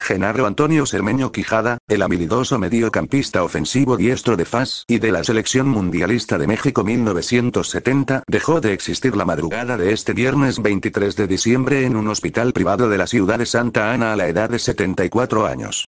Genaro Antonio Sermeño Quijada, el habilidoso mediocampista ofensivo diestro de FAS y de la selección mundialista de México 1970, dejó de existir la madrugada de este viernes 23 de diciembre en un hospital privado de la ciudad de Santa Ana a la edad de 74 años.